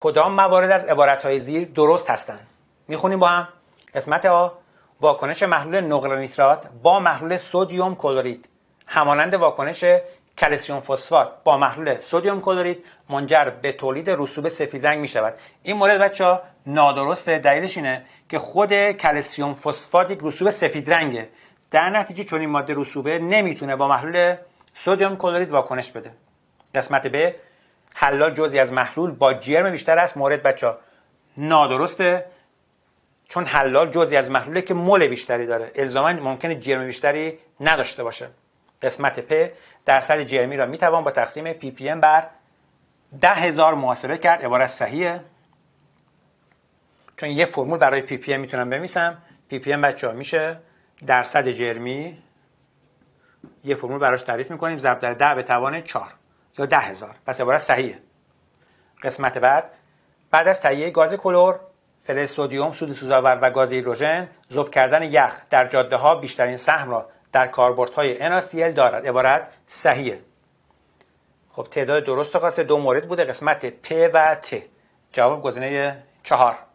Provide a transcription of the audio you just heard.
کدام موارد از های زیر درست هستند میخونیم با هم قسمت آ واکنش محلول نقل نیترات با محلول سدیم کلورید همانند واکنش کلسیوم فسفات با محلول سودیوم کلورید منجر به تولید رسوب سفید رنگ می شود این مورد بچه ها نادرسته دلیلش اینه که خود کلسیوم فسفات یک رسوب سفید رنگه در نتیجه چون این ماده رسوبه نمیتونه با محلول سدیم کلورید واکنش بده قسمت ب حلال جزی از محلول با جرم بیشتر است مورد بچه نادرسته چون حلال جزی از محلوله که مول بیشتری داره الزاما ممکن جرم بیشتری نداشته باشه قسمت پ درصد جرمی را میتوان با تقسیم پی پی ام بر ده هزار محاسبه کرد عبارت صحیحه چون یه فرمول برای پی پی ام میتونم بمیسم پی پی ام بچه ها میشه درصد جرمی یه فرمول براش تعریف میکنیم ضرب در ده به توان 4 یا ده هزار پس عبارت صحیحه قسمت بعد بعد از تهیه گاز کلور فلز سودیوم سود سوزاور و گاز هیدروژن ذوب کردن یخ در جاده ها بیشترین سهم را در کاربردهای NaCl دارد عبارت صحیحه خب تعداد درست خاصه دو مورد بوده قسمت پ و ت جواب گزینه چهار